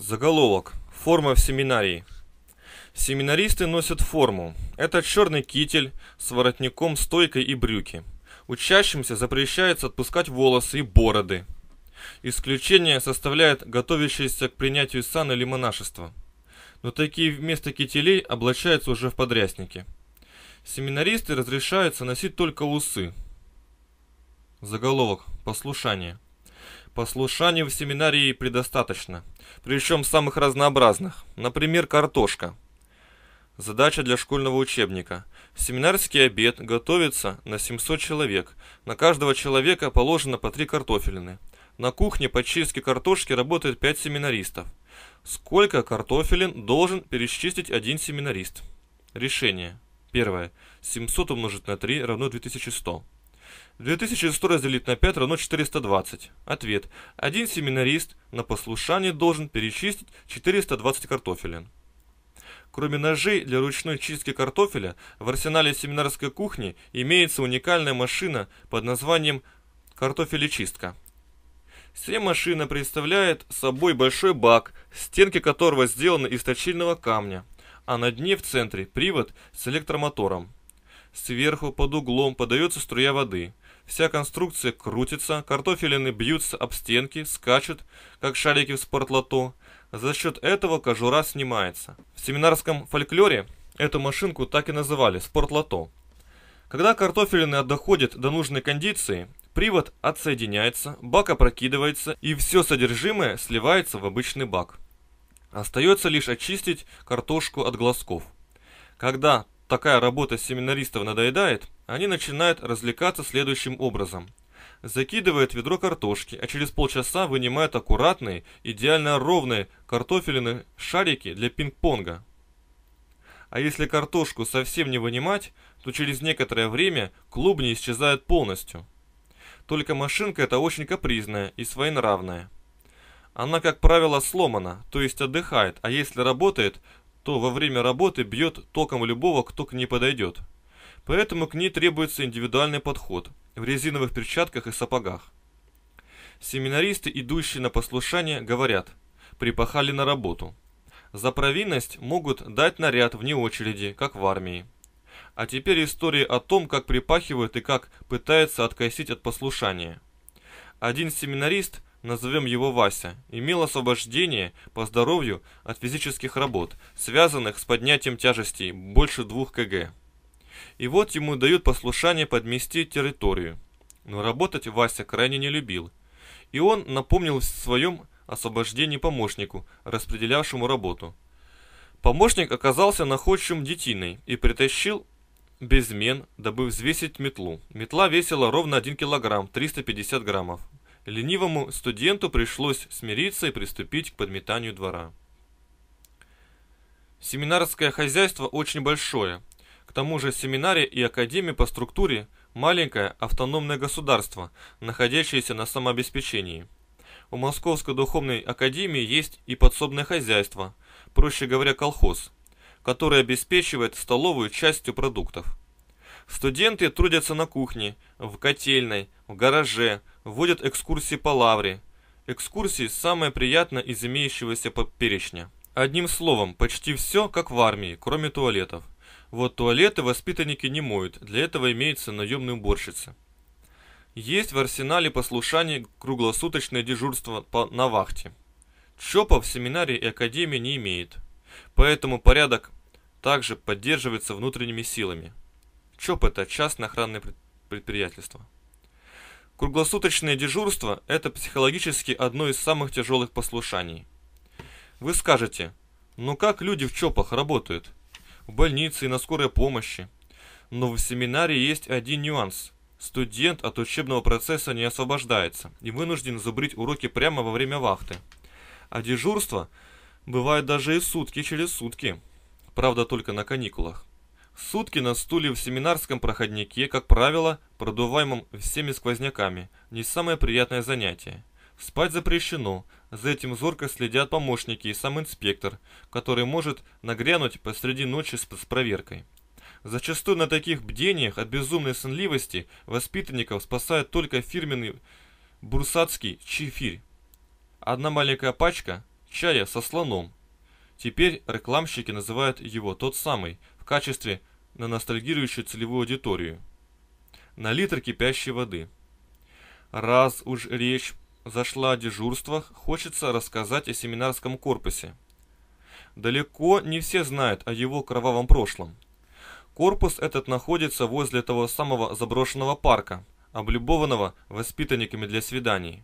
Заголовок. Форма в семинарии. Семинаристы носят форму. Это черный китель с воротником, стойкой и брюки. Учащимся запрещается отпускать волосы и бороды. Исключение составляет готовящиеся к принятию сана или монашества. Но такие вместо кителей облачаются уже в подрясники. Семинаристы разрешаются носить только усы. Заголовок. Послушание. Послушаний в семинарии предостаточно, причем самых разнообразных, например, картошка. Задача для школьного учебника. Семинарский обед готовится на 700 человек. На каждого человека положено по 3 картофелины. На кухне по чистке картошки работает 5 семинаристов. Сколько картофелин должен перечистить один семинарист? Решение. Первое. 700 умножить на 3 равно 2100. 2100 разделить на 5 равно 420. Ответ. Один семинарист на послушание должен перечистить 420 картофеля. Кроме ножей для ручной чистки картофеля, в арсенале семинарской кухни имеется уникальная машина под названием картофелечистка. Сия машина представляет собой большой бак, стенки которого сделаны из точильного камня, а на дне в центре привод с электромотором. Сверху под углом подается струя воды. Вся конструкция крутится, картофелины бьются об стенки, скачут, как шарики в спортлото. За счет этого кожура снимается. В семинарском фольклоре эту машинку так и называли – спортлото. Когда картофелины доходят до нужной кондиции, привод отсоединяется, бак опрокидывается и все содержимое сливается в обычный бак. Остается лишь очистить картошку от глазков. Когда такая работа семинаристов надоедает, они начинают развлекаться следующим образом. закидывают ведро картошки, а через полчаса вынимают аккуратные, идеально ровные картофелины шарики для пинг-понга. А если картошку совсем не вынимать, то через некоторое время клубни исчезают полностью. Только машинка эта очень капризная и своенравная. Она, как правило, сломана, то есть отдыхает, а если работает, то во время работы бьет током любого, кто к ней подойдет. Поэтому к ней требуется индивидуальный подход в резиновых перчатках и сапогах. Семинаристы, идущие на послушание, говорят, припахали на работу. За провинность могут дать наряд вне очереди, как в армии. А теперь истории о том, как припахивают и как пытаются откосить от послушания. Один семинарист назовем его Вася, имел освобождение по здоровью от физических работ, связанных с поднятием тяжестей больше 2 кг. И вот ему дают послушание подмести территорию. Но работать Вася крайне не любил. И он напомнил в своем освобождении помощнику, распределявшему работу. Помощник оказался находчивым детиной и притащил безмен, дабы взвесить метлу. Метла весила ровно 1 килограмм 350 граммов. Ленивому студенту пришлось смириться и приступить к подметанию двора. Семинарское хозяйство очень большое. К тому же семинария и академия по структуре – маленькое автономное государство, находящееся на самообеспечении. У Московской духовной академии есть и подсобное хозяйство, проще говоря колхоз, который обеспечивает столовую частью продуктов. Студенты трудятся на кухне, в котельной, в гараже, вводят экскурсии по лавре. Экскурсии самое приятное из имеющегося перечня. Одним словом, почти все, как в армии, кроме туалетов. Вот туалеты воспитанники не моют, для этого имеется наемные уборщицы. Есть в арсенале послушание круглосуточное дежурство по, на вахте. ЧОПа в семинарии и академии не имеет, поэтому порядок также поддерживается внутренними силами. ЧОП – это частное охранное предприятельство. Круглосуточное дежурство – это психологически одно из самых тяжелых послушаний. Вы скажете, ну как люди в ЧОПах работают? В больнице и на скорой помощи. Но в семинаре есть один нюанс. Студент от учебного процесса не освобождается и вынужден зубрить уроки прямо во время вахты. А дежурство бывает даже и сутки через сутки. Правда, только на каникулах. Сутки на стуле в семинарском проходнике, как правило, продуваемом всеми сквозняками, не самое приятное занятие. Спать запрещено, за этим зорко следят помощники и сам инспектор, который может нагрянуть посреди ночи с, с проверкой. Зачастую на таких бдениях от безумной сонливости воспитанников спасает только фирменный бурсатский чефирь. Одна маленькая пачка чая со слоном. Теперь рекламщики называют его тот самый в качестве на ностальгирующую целевую аудиторию. На литр кипящей воды. Раз уж речь зашла о дежурствах, хочется рассказать о семинарском корпусе. Далеко не все знают о его кровавом прошлом. Корпус этот находится возле того самого заброшенного парка, облюбованного воспитанниками для свиданий.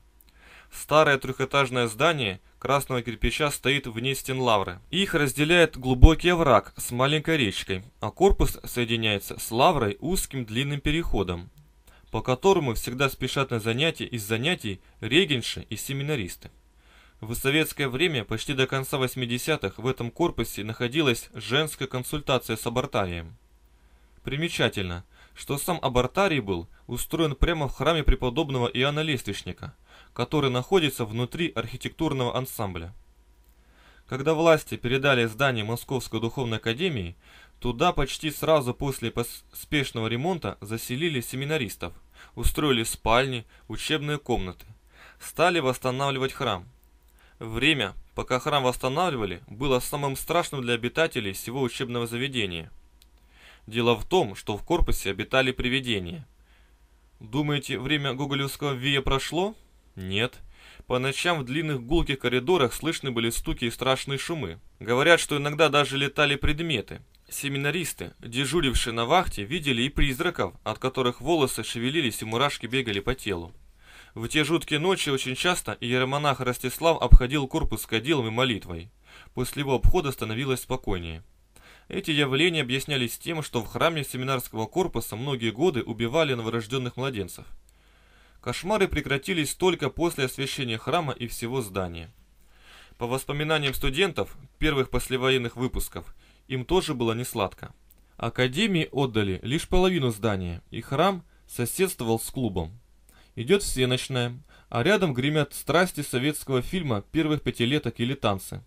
Старое трехэтажное здание красного кирпича стоит вне стен лавры. Их разделяет глубокий овраг с маленькой речкой, а корпус соединяется с лаврой узким длинным переходом, по которому всегда спешат на занятия из занятий регенши и семинаристы. В советское время, почти до конца 80-х, в этом корпусе находилась женская консультация с абортарием. Примечательно, что сам абортарий был устроен прямо в храме преподобного Иоанна Лествичника – который находится внутри архитектурного ансамбля. Когда власти передали здание Московской духовной академии, туда почти сразу после спешного ремонта заселили семинаристов, устроили спальни, учебные комнаты, стали восстанавливать храм. Время, пока храм восстанавливали, было самым страшным для обитателей всего учебного заведения. Дело в том, что в корпусе обитали привидения. Думаете, время гоголевского вия прошло? Нет. По ночам в длинных гулких коридорах слышны были стуки и страшные шумы. Говорят, что иногда даже летали предметы. Семинаристы, дежурившие на вахте, видели и призраков, от которых волосы шевелились и мурашки бегали по телу. В те жуткие ночи очень часто иеромонах Ростислав обходил корпус кадилом и молитвой. После его обхода становилось спокойнее. Эти явления объяснялись тем, что в храме семинарского корпуса многие годы убивали новорожденных младенцев. Кошмары прекратились только после освящения храма и всего здания. По воспоминаниям студентов, первых послевоенных выпусков, им тоже было несладко. Академии отдали лишь половину здания, и храм соседствовал с клубом. Идет всеночная, а рядом гремят страсти советского фильма первых пятилеток или танцы.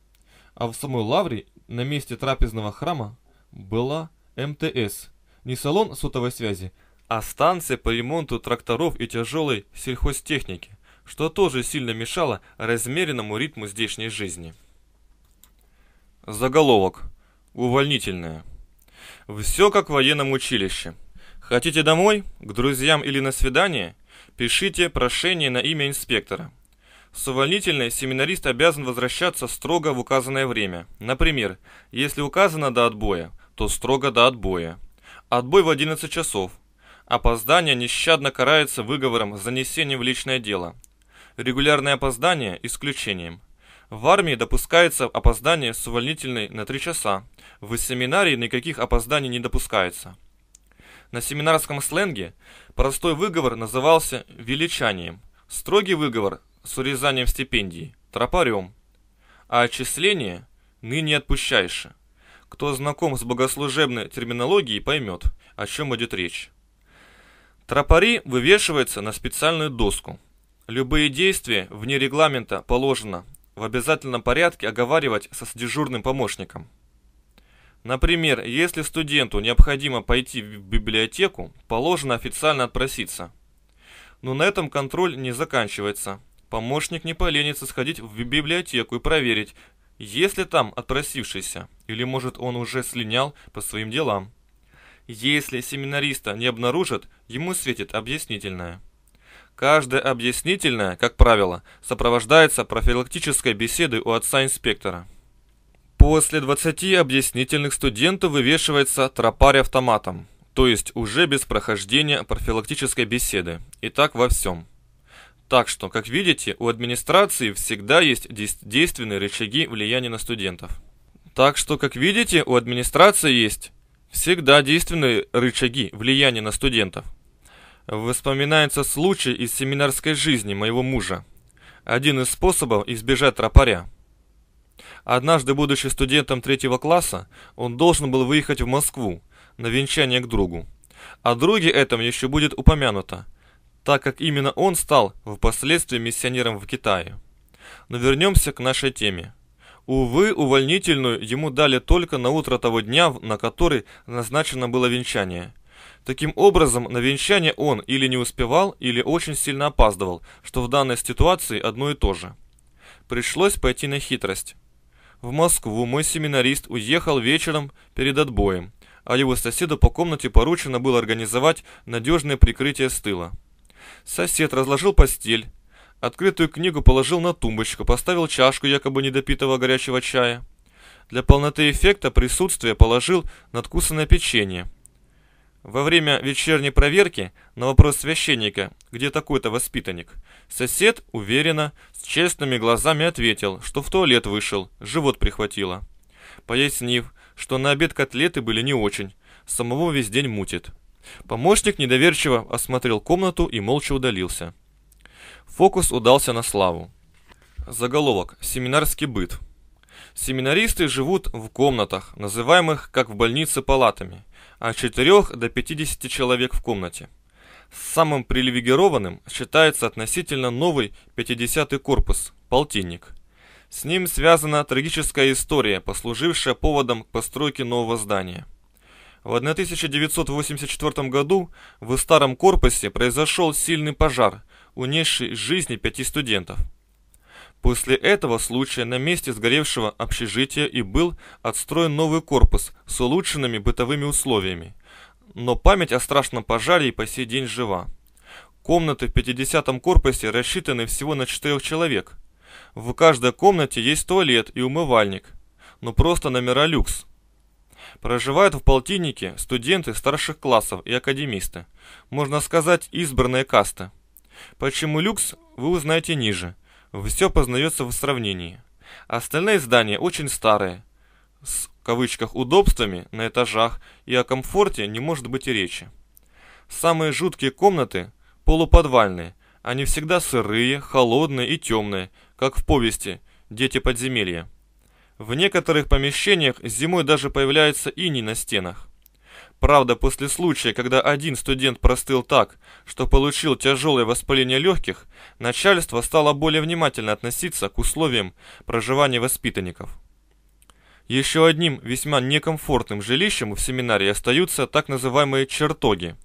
А в самой лавре, на месте трапезного храма, была МТС, не салон сотовой связи, а станция по ремонту тракторов и тяжелой сельхозтехники, что тоже сильно мешало размеренному ритму здешней жизни. Заголовок. Увольнительное. Все как в военном училище. Хотите домой, к друзьям или на свидание? Пишите прошение на имя инспектора. С увольнительной семинарист обязан возвращаться строго в указанное время. Например, если указано до отбоя, то строго до отбоя. Отбой в 11 часов – Опоздание нещадно карается выговором с занесением в личное дело. Регулярное опоздание – исключением. В армии допускается опоздание с увольнительной на 3 часа. В семинарии никаких опозданий не допускается. На семинарском сленге простой выговор назывался величанием, строгий выговор с урезанием стипендии – тропарем, а отчисление – ныне отпущайше. Кто знаком с богослужебной терминологией, поймет, о чем идет речь. Тропари вывешиваются на специальную доску. Любые действия вне регламента положено в обязательном порядке оговаривать со дежурным помощником. Например, если студенту необходимо пойти в библиотеку, положено официально отпроситься. Но на этом контроль не заканчивается. Помощник не поленится сходить в библиотеку и проверить, есть ли там отпросившийся, или может он уже слинял по своим делам. Если семинариста не обнаружат, ему светит объяснительное. Каждое объяснительное, как правило, сопровождается профилактической беседой у отца-инспектора. После 20 объяснительных студенту вывешивается тропарь автоматом, то есть уже без прохождения профилактической беседы, и так во всем. Так что, как видите, у администрации всегда есть действенные рычаги влияния на студентов. Так что, как видите, у администрации есть всегда действенные рычаги влияния на студентов. Воспоминается случай из семинарской жизни моего мужа. Один из способов избежать тропаря. Однажды, будучи студентом третьего класса, он должен был выехать в Москву на венчание к другу. О друге этом еще будет упомянуто, так как именно он стал впоследствии миссионером в Китае. Но вернемся к нашей теме. Увы, увольнительную ему дали только на утро того дня, на который назначено было венчание. Таким образом, на венчание он или не успевал, или очень сильно опаздывал, что в данной ситуации одно и то же. Пришлось пойти на хитрость. В Москву мой семинарист уехал вечером перед отбоем, а его соседу по комнате поручено было организовать надежное прикрытие с тыла. Сосед разложил постель, Открытую книгу положил на тумбочку, поставил чашку якобы недопитого горячего чая. Для полноты эффекта присутствия положил надкусанное печенье. Во время вечерней проверки на вопрос священника, где такой-то воспитанник, сосед уверенно, с честными глазами ответил, что в туалет вышел, живот прихватило. Пояснив, что на обед котлеты были не очень, самого весь день мутит. Помощник недоверчиво осмотрел комнату и молча удалился. Фокус удался на славу. Заголовок «Семинарский быт». Семинаристы живут в комнатах, называемых, как в больнице, палатами, от 4 до 50 человек в комнате. Самым привилегированным считается относительно новый 50-й корпус – полтинник. С ним связана трагическая история, послужившая поводом к постройке нового здания. В 1984 году в старом корпусе произошел сильный пожар – унесший жизни пяти студентов. После этого случая на месте сгоревшего общежития и был отстроен новый корпус с улучшенными бытовыми условиями. Но память о страшном пожаре и по сей день жива. Комнаты в 50-м корпусе рассчитаны всего на 4 человек. В каждой комнате есть туалет и умывальник, но просто номера люкс. Проживают в полтиннике студенты старших классов и академисты, можно сказать избранные касты. Почему люкс, вы узнаете ниже. Все познается в сравнении. Остальные здания очень старые. С кавычках удобствами на этажах и о комфорте не может быть и речи. Самые жуткие комнаты – полуподвальные. Они всегда сырые, холодные и темные, как в повести «Дети подземелья». В некоторых помещениях зимой даже появляется иней на стенах. Правда, после случая, когда один студент простыл так, что получил тяжелое воспаление легких, начальство стало более внимательно относиться к условиям проживания воспитанников. Еще одним весьма некомфортным жилищем в семинарии остаются так называемые чертоги,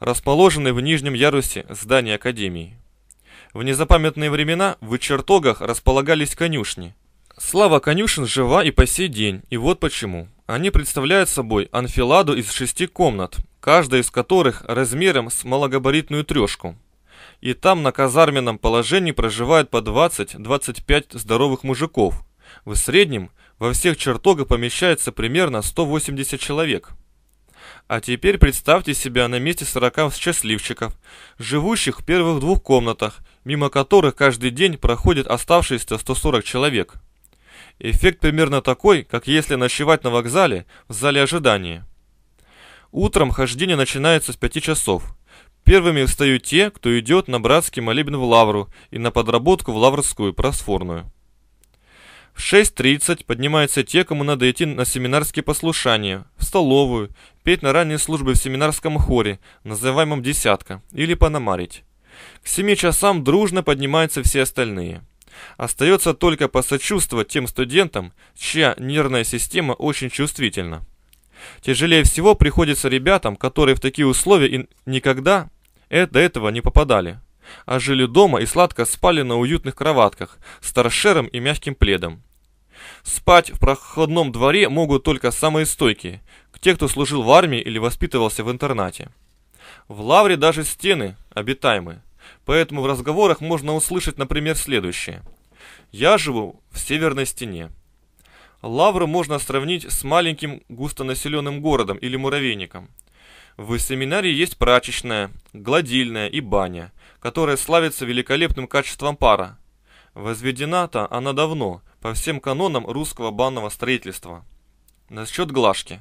расположенные в нижнем ярусе здания академии. В незапамятные времена в чертогах располагались конюшни. Слава конюшен жива и по сей день, и вот почему – они представляют собой анфиладу из шести комнат, каждая из которых размером с малогабаритную трешку. И там на казарменном положении проживают по 20-25 здоровых мужиков. В среднем во всех чертогах помещается примерно 180 человек. А теперь представьте себя на месте 40 счастливчиков, живущих в первых двух комнатах, мимо которых каждый день проходит оставшиеся 140 человек. Эффект примерно такой, как если ночевать на вокзале в зале ожидания. Утром хождение начинается с 5 часов. Первыми встают те, кто идет на братский молебен в Лавру и на подработку в Лаврскую просфорную. В 6.30 поднимаются те, кому надо идти на семинарские послушания, в столовую, петь на ранние службы в семинарском хоре, называемом «десятка», или панамарить. К 7 часам дружно поднимаются все остальные. Остается только посочувствовать тем студентам, чья нервная система очень чувствительна. Тяжелее всего приходится ребятам, которые в такие условия и никогда э, до этого не попадали, а жили дома и сладко спали на уютных кроватках с торшером и мягким пледом. Спать в проходном дворе могут только самые стойкие, те, кто служил в армии или воспитывался в интернате. В лавре даже стены обитаемые. Поэтому в разговорах можно услышать, например, следующее. «Я живу в северной стене». Лавру можно сравнить с маленьким густонаселенным городом или муравейником. В семинарии есть прачечная, гладильная и баня, которая славится великолепным качеством пара. Возведена-то она давно, по всем канонам русского банного строительства. Насчет глажки.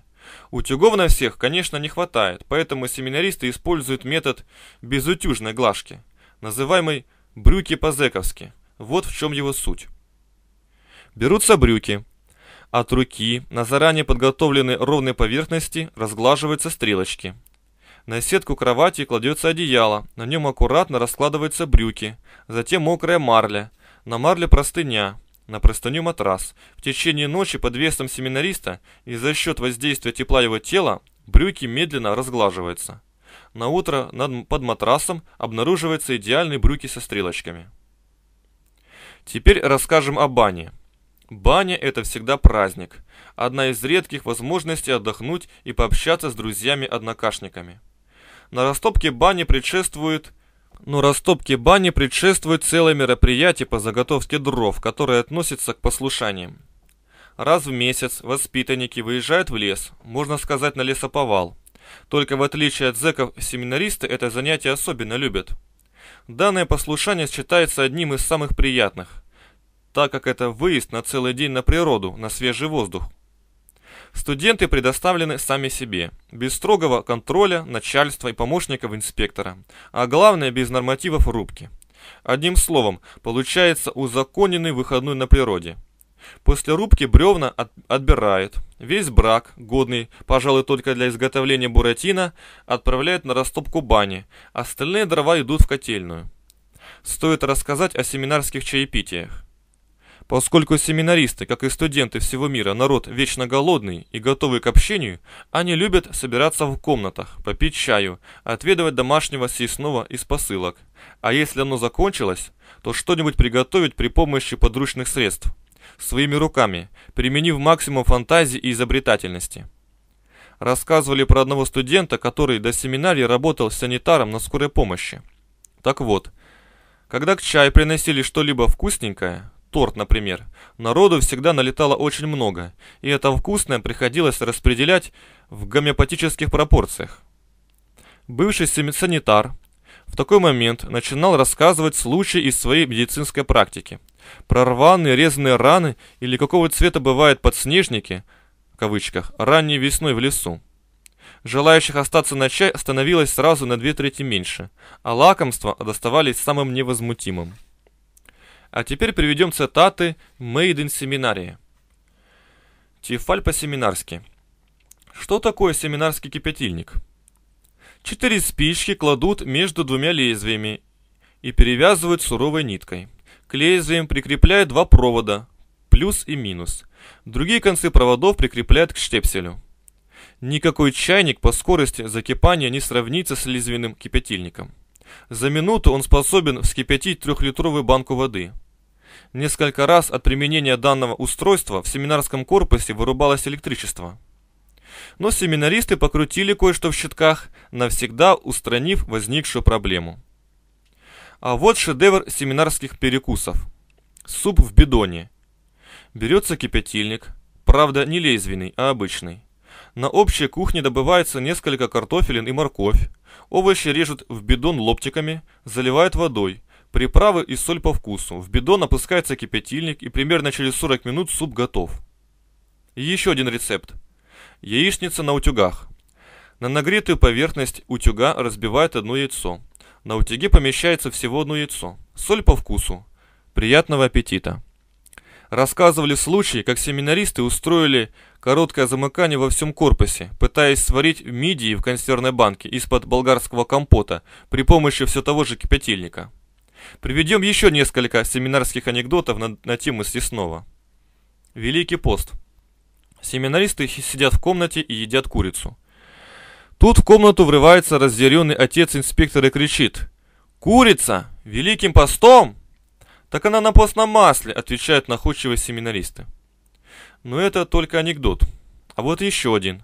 Утюгов на всех, конечно, не хватает, поэтому семинаристы используют метод безутюжной глажки – называемый «брюки Зековски. Вот в чем его суть. Берутся брюки. От руки на заранее подготовленной ровной поверхности разглаживаются стрелочки. На сетку кровати кладется одеяло, на нем аккуратно раскладываются брюки, затем мокрая марля, на марле простыня, на простыню матрас. В течение ночи под весом семинариста и за счет воздействия тепла его тела брюки медленно разглаживаются. На утро над, под матрасом обнаруживаются идеальные брюки со стрелочками. Теперь расскажем о бане. Баня – это всегда праздник. Одна из редких возможностей отдохнуть и пообщаться с друзьями-однокашниками. На растопке бани предшествует но растопке бани предшествует целое мероприятие по заготовке дров, которое относится к послушаниям. Раз в месяц воспитанники выезжают в лес, можно сказать на лесоповал, только в отличие от зэков, семинаристы это занятие особенно любят. Данное послушание считается одним из самых приятных, так как это выезд на целый день на природу, на свежий воздух. Студенты предоставлены сами себе, без строгого контроля, начальства и помощников инспектора, а главное без нормативов рубки. Одним словом, получается узаконенный выходной на природе – После рубки бревна от, отбирают. Весь брак, годный, пожалуй, только для изготовления буратино, отправляют на растопку бани. Остальные дрова идут в котельную. Стоит рассказать о семинарских чаепитиях. Поскольку семинаристы, как и студенты всего мира, народ вечно голодный и готовый к общению, они любят собираться в комнатах, попить чаю, отведывать домашнего съестного из посылок. А если оно закончилось, то что-нибудь приготовить при помощи подручных средств своими руками, применив максимум фантазии и изобретательности. Рассказывали про одного студента, который до семинарии работал санитаром на скорой помощи. Так вот, когда к чаю приносили что-либо вкусненькое, торт, например, народу всегда налетало очень много, и это вкусное приходилось распределять в гомеопатических пропорциях. Бывший санитар в такой момент начинал рассказывать случаи из своей медицинской практики – прорванные, резанные раны или какого цвета бывают подснежники, в кавычках, ранней весной в лесу. Желающих остаться на чай становилось сразу на две трети меньше, а лакомства доставались самым невозмутимым. А теперь приведем цитаты Мейден семинарии. Тифаль по-семинарски. Что такое семинарский кипятильник? Четыре спички кладут между двумя лезвиями и перевязывают суровой ниткой. К лезвиям прикрепляют два провода, плюс и минус. Другие концы проводов прикрепляют к штепселю. Никакой чайник по скорости закипания не сравнится с лезвийным кипятильником. За минуту он способен вскипятить трехлитровую банку воды. Несколько раз от применения данного устройства в семинарском корпусе вырубалось электричество. Но семинаристы покрутили кое-что в щитках, навсегда устранив возникшую проблему. А вот шедевр семинарских перекусов. Суп в бидоне. Берется кипятильник, правда не лезвенный, а обычный. На общей кухне добывается несколько картофелин и морковь. Овощи режут в бидон лоптиками, заливают водой, приправы и соль по вкусу. В бидон опускается кипятильник и примерно через 40 минут суп готов. еще один рецепт. Яичница на утюгах. На нагретую поверхность утюга разбивают одно яйцо. На утюги помещается всего одно яйцо. Соль по вкусу. Приятного аппетита. Рассказывали случай, как семинаристы устроили короткое замыкание во всем корпусе, пытаясь сварить мидии в консервной банке из-под болгарского компота при помощи все того же кипятильника. Приведем еще несколько семинарских анекдотов на, на тему съестного. Великий пост. Семинаристы сидят в комнате и едят курицу. Тут в комнату врывается разъяренный отец инспектора и кричит. «Курица! Великим постом!» «Так она на постном масле!» – отвечают находчивые семинаристы. Но это только анекдот. А вот еще один.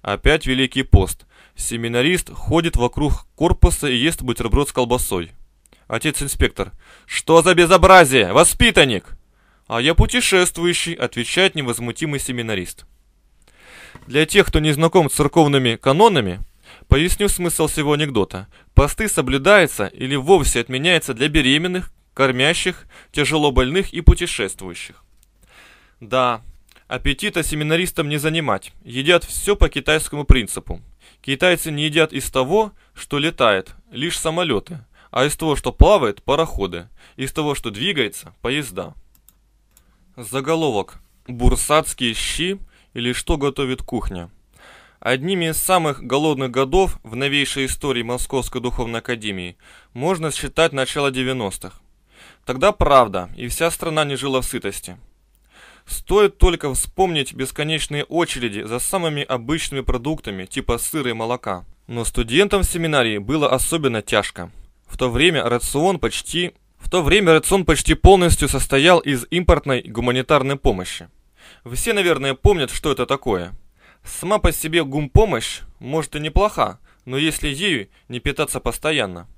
Опять Великий пост. Семинарист ходит вокруг корпуса и ест бутерброд с колбасой. Отец-инспектор. «Что за безобразие? Воспитанник!» «А я путешествующий», – отвечает невозмутимый семинарист. Для тех, кто не знаком с церковными канонами, поясню смысл всего анекдота. Посты соблюдаются или вовсе отменяются для беременных, кормящих, тяжело больных и путешествующих. Да, аппетита семинаристам не занимать, едят все по китайскому принципу. Китайцы не едят из того, что летает, лишь самолеты, а из того, что плавает, пароходы, из того, что двигается, поезда. Заголовок. Бурсатские щи или что готовит кухня. Одними из самых голодных годов в новейшей истории Московской Духовной Академии можно считать начало 90-х. Тогда правда, и вся страна не жила в сытости. Стоит только вспомнить бесконечные очереди за самыми обычными продуктами, типа сыра и молока. Но студентам в семинарии было особенно тяжко. В то время рацион почти в то время рацион почти полностью состоял из импортной гуманитарной помощи. Все, наверное, помнят, что это такое. Сама по себе гумпомощь, может, и неплоха, но если ею не питаться постоянно.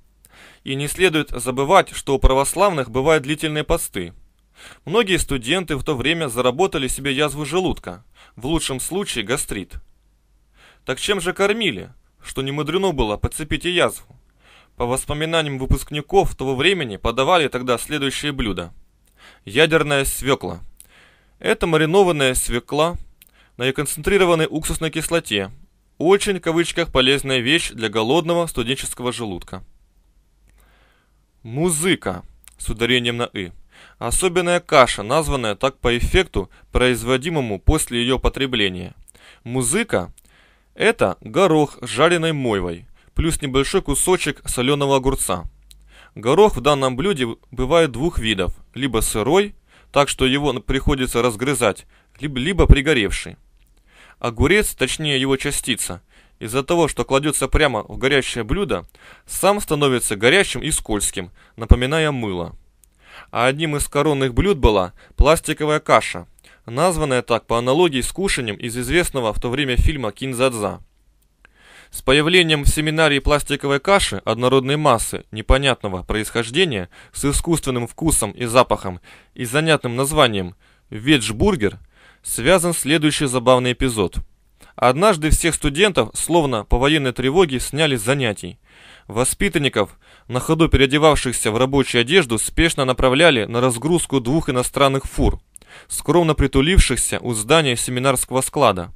И не следует забывать, что у православных бывают длительные посты. Многие студенты в то время заработали себе язву желудка, в лучшем случае гастрит. Так чем же кормили, что не мудрено было подцепить и язву? По воспоминаниям выпускников того времени подавали тогда следующие блюда. Ядерная свекла – это маринованная свекла на концентрированной уксусной кислоте. Очень, в кавычках, полезная вещь для голодного студенческого желудка. Музыка с ударением на «и». Особенная каша, названная так по эффекту, производимому после ее потребления. Музыка – это горох с жареной мойвой, плюс небольшой кусочек соленого огурца. Горох в данном блюде бывает двух видов – либо сырой, так что его приходится разгрызать, либо, либо пригоревший. Огурец, точнее его частица, из-за того, что кладется прямо в горящее блюдо, сам становится горячим и скользким, напоминая мыло. А одним из коронных блюд была пластиковая каша, названная так по аналогии с кушанием из известного в то время фильма «Кинзадза». С появлением в семинарии пластиковой каши однородной массы непонятного происхождения с искусственным вкусом и запахом и занятным названием «Веджбургер» связан следующий забавный эпизод. Однажды всех студентов, словно по военной тревоге, сняли с занятий. Воспитанников, на ходу переодевавшихся в рабочую одежду, спешно направляли на разгрузку двух иностранных фур, скромно притулившихся у здания семинарского склада.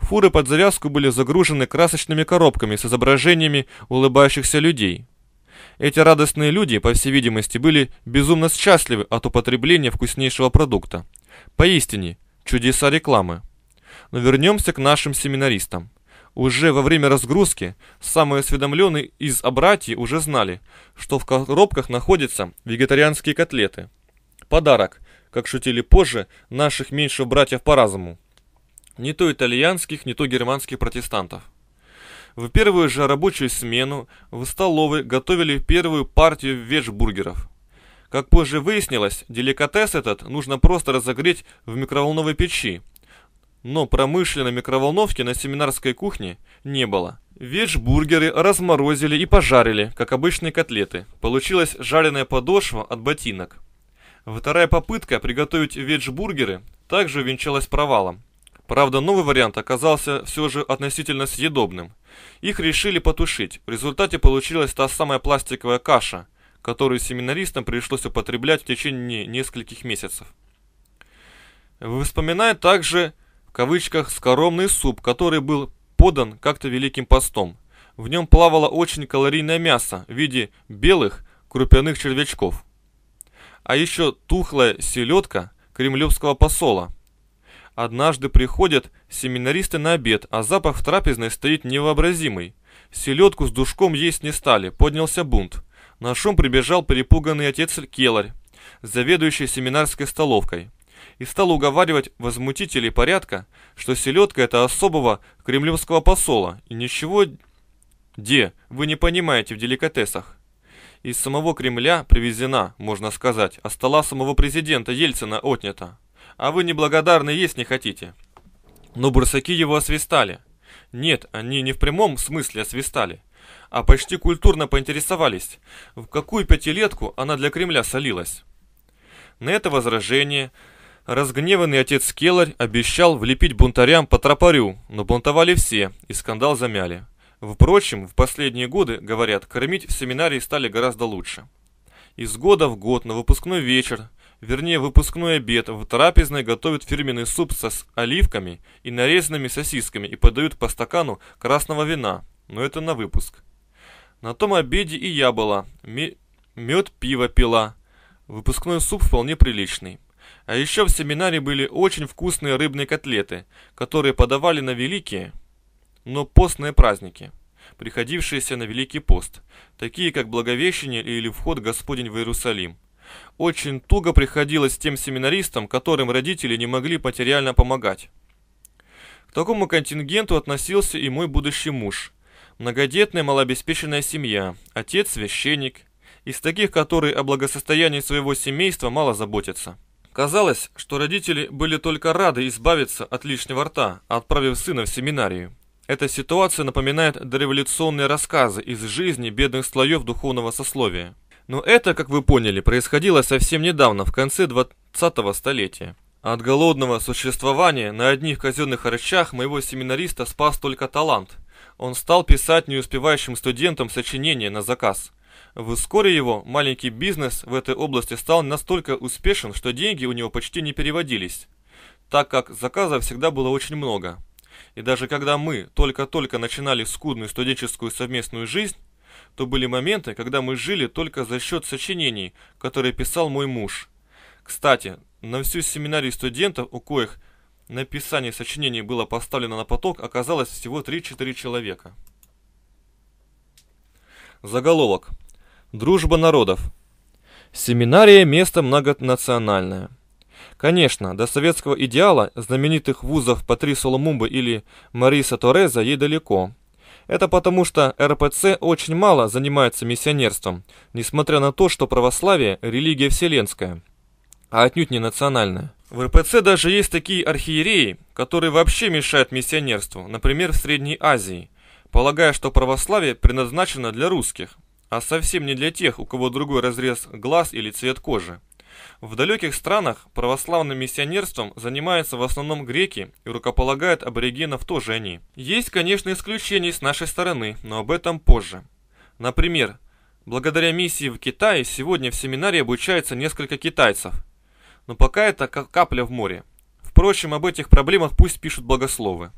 Фуры под завязку были загружены красочными коробками с изображениями улыбающихся людей. Эти радостные люди, по всей видимости, были безумно счастливы от употребления вкуснейшего продукта. Поистине, чудеса рекламы. Но вернемся к нашим семинаристам. Уже во время разгрузки самые осведомленные из обратьи уже знали, что в коробках находятся вегетарианские котлеты. Подарок, как шутили позже, наших меньших братьев по разуму не то итальянских, не то германских протестантов. В первую же рабочую смену в столовой готовили первую партию вешбургеров. Как позже выяснилось, деликатес этот нужно просто разогреть в микроволновой печи. Но промышленной микроволновки на семинарской кухне не было. Вешбургеры разморозили и пожарили, как обычные котлеты. Получилась жареная подошва от ботинок. Вторая попытка приготовить веджбургеры также венчалась провалом. Правда, новый вариант оказался все же относительно съедобным. Их решили потушить. В результате получилась та самая пластиковая каша, которую семинаристам пришлось употреблять в течение нескольких месяцев. Вспоминает также, в кавычках, скоромный суп, который был подан как-то Великим постом. В нем плавало очень калорийное мясо в виде белых крупяных червячков. А еще тухлая селедка кремлевского посола – Однажды приходят семинаристы на обед, а запах в трапезной стоит невообразимый. Селедку с душком есть не стали, поднялся бунт. На шум прибежал перепуганный отец Келарь, заведующий семинарской столовкой, и стал уговаривать возмутителей порядка, что селедка это особого кремлевского посола, и ничего где вы не понимаете в деликатесах. Из самого Кремля привезена, можно сказать, а стола самого президента Ельцина отнята а вы неблагодарны есть не хотите». Но бурсаки его освистали. Нет, они не в прямом смысле освистали, а почти культурно поинтересовались, в какую пятилетку она для Кремля солилась. На это возражение разгневанный отец Келларь обещал влепить бунтарям по тропарю, но бунтовали все, и скандал замяли. Впрочем, в последние годы, говорят, кормить в семинарии стали гораздо лучше. Из года в год на выпускной вечер вернее выпускной обед, в трапезной готовят фирменный суп со с оливками и нарезанными сосисками и подают по стакану красного вина, но это на выпуск. На том обеде и я была, мед пиво пила, выпускной суп вполне приличный. А еще в семинаре были очень вкусные рыбные котлеты, которые подавали на великие, но постные праздники, приходившиеся на Великий пост, такие как Благовещение или вход Господень в Иерусалим – очень туго приходилось тем семинаристам, которым родители не могли материально помогать. К такому контингенту относился и мой будущий муж. Многодетная малообеспеченная семья, отец священник, из таких, которые о благосостоянии своего семейства мало заботятся. Казалось, что родители были только рады избавиться от лишнего рта, отправив сына в семинарию. Эта ситуация напоминает дореволюционные рассказы из жизни бедных слоев духовного сословия. Но это, как вы поняли, происходило совсем недавно, в конце 20-го столетия. От голодного существования на одних казенных рычах моего семинариста спас только талант. Он стал писать неуспевающим студентам сочинения на заказ. Вскоре его маленький бизнес в этой области стал настолько успешен, что деньги у него почти не переводились, так как заказов всегда было очень много. И даже когда мы только-только начинали скудную студенческую совместную жизнь, то были моменты, когда мы жили только за счет сочинений, которые писал мой муж. Кстати, на всю семинарию студентов, у коих написание сочинений было поставлено на поток, оказалось всего 3-4 человека. Заголовок. Дружба народов. Семинария – место многонациональное. Конечно, до советского идеала знаменитых вузов Патриса Лумумбы или Мариса Тореза ей далеко – это потому, что РПЦ очень мало занимается миссионерством, несмотря на то, что православие – религия вселенская, а отнюдь не национальная. В РПЦ даже есть такие архиереи, которые вообще мешают миссионерству, например, в Средней Азии, полагая, что православие предназначено для русских, а совсем не для тех, у кого другой разрез глаз или цвет кожи. В далеких странах православным миссионерством занимаются в основном греки и рукополагают аборигенов тоже они. Есть, конечно, исключения с нашей стороны, но об этом позже. Например, благодаря миссии в Китае сегодня в семинаре обучается несколько китайцев. Но пока это как капля в море. Впрочем, об этих проблемах пусть пишут богословы.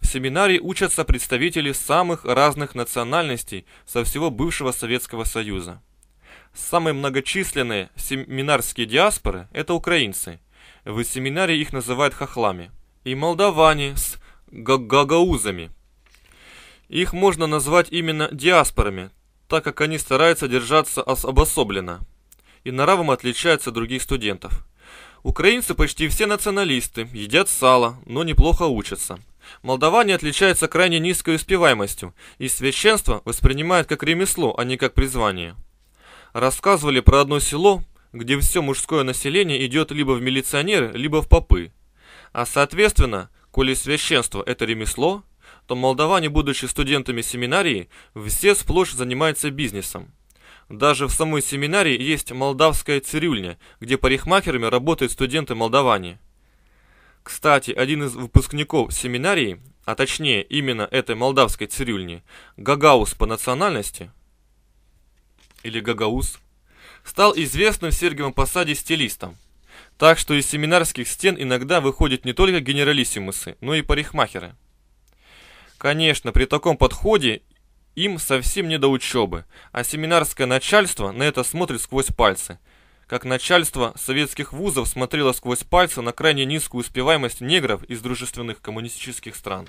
В семинаре учатся представители самых разных национальностей со всего бывшего Советского Союза. Самые многочисленные семинарские диаспоры – это украинцы. В семинаре их называют хохлами. И молдаване с гагаузами. Их можно назвать именно диаспорами, так как они стараются держаться обособленно и наравом отличаются от других студентов. Украинцы почти все националисты, едят сало, но неплохо учатся. Молдаване отличаются крайне низкой успеваемостью, и священство воспринимают как ремесло, а не как призвание. Рассказывали про одно село, где все мужское население идет либо в милиционеры, либо в попы. А соответственно, коли священство – это ремесло, то молдаване, будучи студентами семинарии, все сплошь занимаются бизнесом. Даже в самой семинарии есть молдавская цирюльня, где парикмахерами работают студенты молдаване. Кстати, один из выпускников семинарии, а точнее именно этой молдавской цирюльни, гагаус по национальности – или Гагаус, стал известным в Сергиевом Посаде стилистом. Так что из семинарских стен иногда выходят не только генералиссимусы, но и парикмахеры. Конечно, при таком подходе им совсем не до учебы, а семинарское начальство на это смотрит сквозь пальцы. Как начальство советских вузов смотрело сквозь пальцы на крайне низкую успеваемость негров из дружественных коммунистических стран.